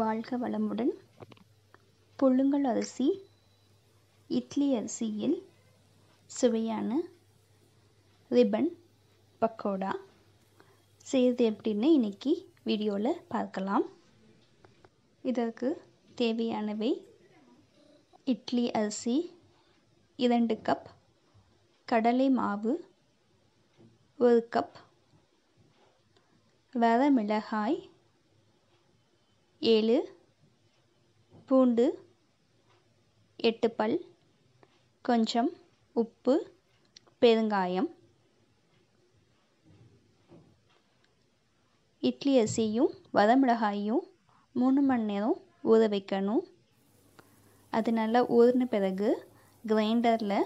வாழ்க வளமுடன் புழுங்கல் அரிசி இட்லி அரிசியில் சுவையான ரிபன் பக்கோடா செய்கிறது எப்படின்னு இன்னைக்கு வீடியோவில் பார்க்கலாம் இதற்கு தேவையானவை இட்லி அரிசி இரண்டு கப் கடலை மாவு ஒரு கப் வர மிளகாய் ஏழு பூண்டு எட்டு பல் கொஞ்சம் உப்பு பெருங்காயம் இட்லி அரிசியும் வரமிளகாயும் மூணு மணி நேரம் ஊற வைக்கணும் அது நல்லா ஊறின பிறகு கிரைண்டரில்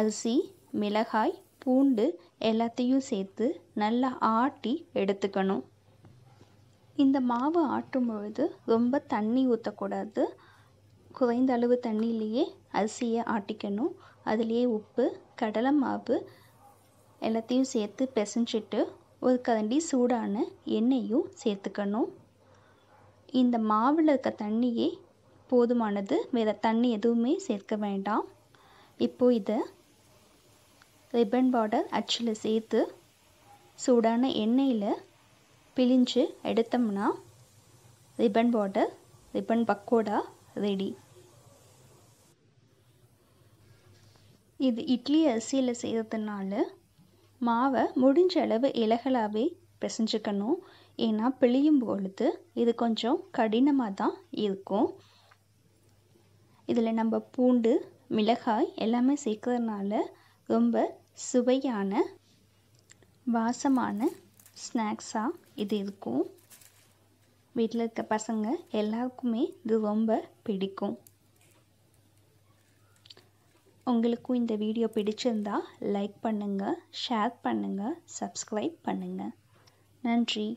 அரிசி மிளகாய் பூண்டு எல்லாத்தையும் சேர்த்து நல்லா ஆட்டி எடுத்துக்கணும் இந்த மாவு ஆட்டும் பொழுது ரொம்ப தண்ணி ஊற்றக்கூடாது குறைந்த அளவு தண்ணியிலேயே அரிசியை ஆட்டிக்கணும் அதுலேயே உப்பு கடலை மாவு எல்லாத்தையும் சேர்த்து பிசைஞ்சிட்டு ஒரு கரண்டி சூடான எண்ணெயும் சேர்த்துக்கணும் இந்த மாவில் இருக்க தண்ணியே போதுமானது வேறு தண்ணி எதுவுமே சேர்க்க வேண்டாம் இப்போது இதை ரிப்பன் பார்டர் அச்சில் சேர்த்து சூடான எண்ணெயில் பிழிஞ்சு எடுத்தோம்னா ribbon bottle ribbon pakoda ready இது இட்லி அரிசியில் செய்கிறதுனால மாவை முடிஞ்ச அளவு இலகலாகவே பிசைஞ்சுக்கணும் ஏன்னா பிழியும் பொழுது இது கொஞ்சம் கடினமாக தான் இருக்கும் இதில் நம்ம பூண்டு மிளகாய் எல்லாமே சேர்க்கறதுனால ரொம்ப சுவையான வாசமான ஸ்நாக்ஸாக இது இருக்கும் வீட்டில் இருக்க பசங்க எல்லாருக்குமே இது ரொம்ப பிடிக்கும் உங்களுக்கும் இந்த வீடியோ பிடிச்சிருந்தா லைக் பண்ணுங்கள் ஷேர் பண்ணுங்கள் சப்ஸ்கிரைப் பண்ணுங்கள் நன்றி